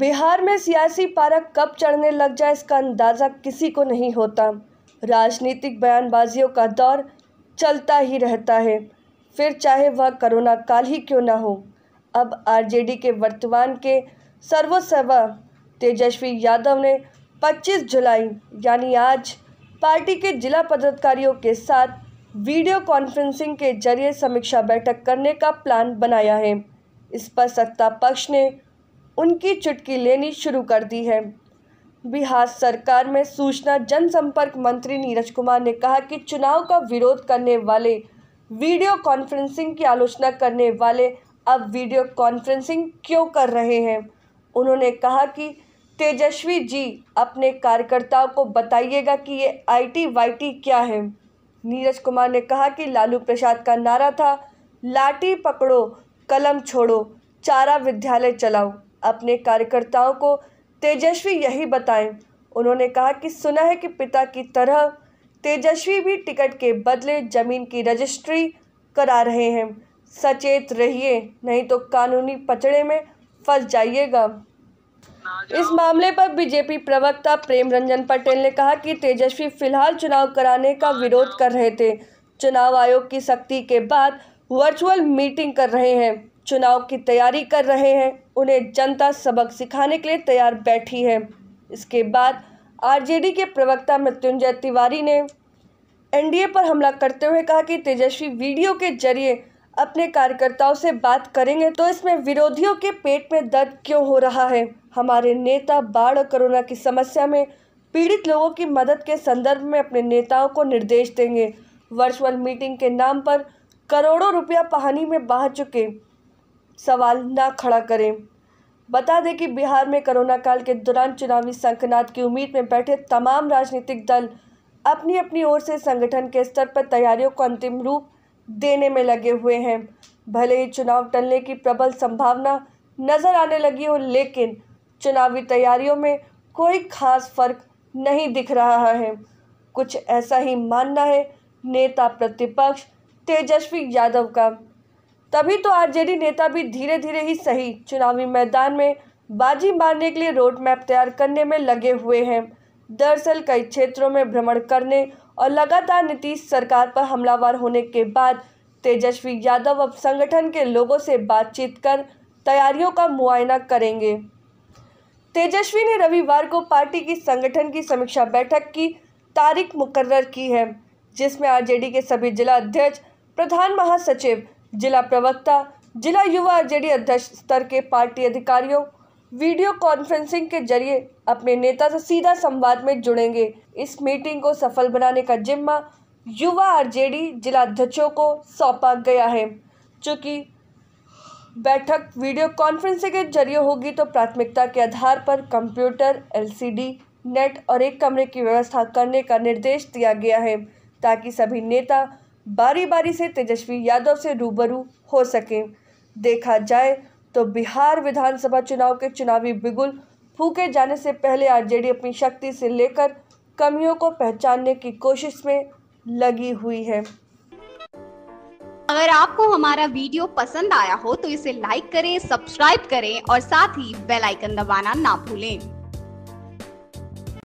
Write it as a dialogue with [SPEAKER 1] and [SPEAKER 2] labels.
[SPEAKER 1] बिहार में सियासी पारक कब चढ़ने लग जाए इसका अंदाज़ा किसी को नहीं होता राजनीतिक बयानबाजियों का दौर चलता ही रहता है फिर चाहे वह कोरोना काल ही क्यों ना हो अब आरजेडी के वर्तमान के सर्वोसर्व तेजस्वी यादव ने 25 जुलाई यानी आज पार्टी के जिला पदाधिकारियों के साथ वीडियो कॉन्फ्रेंसिंग के जरिए समीक्षा बैठक करने का प्लान बनाया है इस पर सत्ता पक्ष ने उनकी चुटकी लेनी शुरू कर दी है बिहार सरकार में सूचना जनसंपर्क मंत्री नीरज कुमार ने कहा कि चुनाव का विरोध करने वाले वीडियो कॉन्फ्रेंसिंग की आलोचना करने वाले अब वीडियो कॉन्फ्रेंसिंग क्यों कर रहे हैं उन्होंने कहा कि तेजस्वी जी अपने कार्यकर्ताओं को बताइएगा कि ये आईटी वाईटी क्या है नीरज कुमार ने कहा कि लालू प्रसाद का नारा था लाठी पकड़ो कलम छोड़ो चारा विद्यालय चलाओ अपने कार्यकर्ताओं को तेजस्वी यही बताएं उन्होंने कहा कि सुना है कि पिता की तरह तेजस्वी भी टिकट के बदले जमीन की रजिस्ट्री करा रहे हैं सचेत रहिए नहीं तो कानूनी पचड़े में फंस जाइएगा इस मामले पर बीजेपी प्रवक्ता प्रेम रंजन पटेल ने कहा कि तेजस्वी फिलहाल चुनाव कराने का विरोध कर रहे थे चुनाव आयोग की सख्ती के बाद वर्चुअल मीटिंग कर रहे हैं चुनाव की तैयारी कर रहे हैं उन्हें जनता सबक सिखाने के लिए तैयार बैठी है इसके बाद आरजेडी के प्रवक्ता मृत्युंजय तिवारी ने एनडीए पर हमला करते हुए कहा कि तेजस्वी वीडियो के जरिए अपने कार्यकर्ताओं से बात करेंगे तो इसमें विरोधियों के पेट में दर्द क्यों हो रहा है हमारे नेता बाढ़ और कोरोना की समस्या में पीड़ित लोगों की मदद के संदर्भ में अपने नेताओं को निर्देश देंगे वर्चुअल मीटिंग के नाम पर करोड़ों रुपया पहानी में बह चुके सवाल ना खड़ा करें बता दें कि बिहार में कोरोना काल के दौरान चुनावी संकनाद की उम्मीद में बैठे तमाम राजनीतिक दल अपनी अपनी ओर से संगठन के स्तर पर तैयारियों को अंतिम रूप देने में लगे हुए हैं भले ही चुनाव टलने की प्रबल संभावना नज़र आने लगी हो लेकिन चुनावी तैयारियों में कोई खास फर्क नहीं दिख रहा है कुछ ऐसा ही मानना है नेता प्रतिपक्ष तेजस्वी यादव का तभी तो आरजेडी नेता भी धीरे धीरे ही सही चुनावी मैदान में बाजी मारने के लिए रोड मैप तैयार करने में लगे हुए हैं दरअसल कई क्षेत्रों में भ्रमण करने और लगातार नीतीश सरकार पर हमलावर होने के बाद तेजस्वी यादव अब संगठन के लोगों से बातचीत कर तैयारियों का मुआयना करेंगे तेजस्वी ने रविवार को पार्टी की संगठन की समीक्षा बैठक की तारीख मुकर्र की है जिसमें आरजेडी के सभी जिला अध्यक्ष प्रधान महासचिव जिला प्रवक्ता जिला युवा जेडी अध्यक्ष स्तर के पार्टी अधिकारियों वीडियो कॉन्फ्रेंसिंग के जरिए अपने नेता से सीधा संवाद में जुड़ेंगे इस मीटिंग को सफल बनाने का जिम्मा युवा आरजेडी जिला अध्यक्षों को सौंपा गया है चूँकि बैठक वीडियो कॉन्फ्रेंसिंग के जरिए होगी तो प्राथमिकता के आधार पर कंप्यूटर एलसीडी नेट और एक कमरे की व्यवस्था करने का निर्देश दिया गया है ताकि सभी नेता बारी बारी से तेजस्वी यादव से रूबरू हो सके देखा जाए तो बिहार विधानसभा चुनाव के चुनावी बिगुल फूके जाने से पहले आरजेडी अपनी शक्ति से लेकर कमियों को पहचानने की कोशिश में लगी हुई है अगर आपको हमारा वीडियो पसंद आया हो तो इसे लाइक करें सब्सक्राइब करें और साथ ही बेल आइकन दबाना ना भूलें